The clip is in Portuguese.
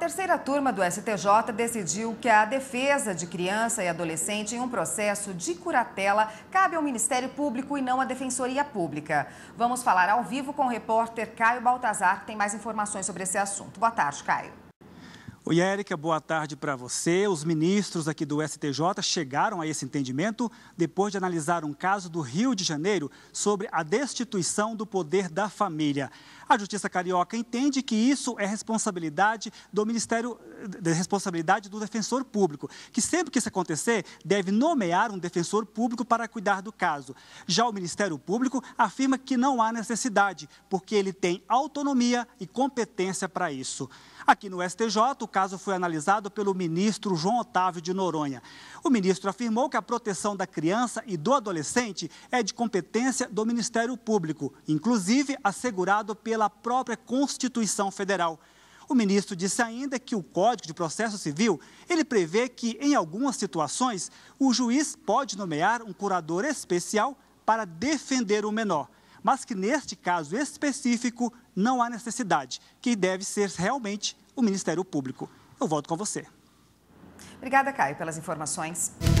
terceira turma do STJ decidiu que a defesa de criança e adolescente em um processo de curatela cabe ao Ministério Público e não à Defensoria Pública. Vamos falar ao vivo com o repórter Caio Baltazar, que tem mais informações sobre esse assunto. Boa tarde, Caio. Oi, Érica, boa tarde para você. Os ministros aqui do STJ chegaram a esse entendimento depois de analisar um caso do Rio de Janeiro sobre a destituição do poder da família. A Justiça Carioca entende que isso é responsabilidade do Ministério, de responsabilidade do defensor público, que sempre que isso acontecer, deve nomear um defensor público para cuidar do caso. Já o Ministério Público afirma que não há necessidade, porque ele tem autonomia e competência para isso. Aqui no STJ, o caso foi analisado pelo ministro João Otávio de Noronha. O ministro afirmou que a proteção da criança e do adolescente é de competência do Ministério Público, inclusive assegurado pela própria Constituição Federal. O ministro disse ainda que o Código de Processo Civil, ele prevê que em algumas situações o juiz pode nomear um curador especial para defender o menor mas que neste caso específico não há necessidade, que deve ser realmente o Ministério Público. Eu volto com você. Obrigada, Caio, pelas informações.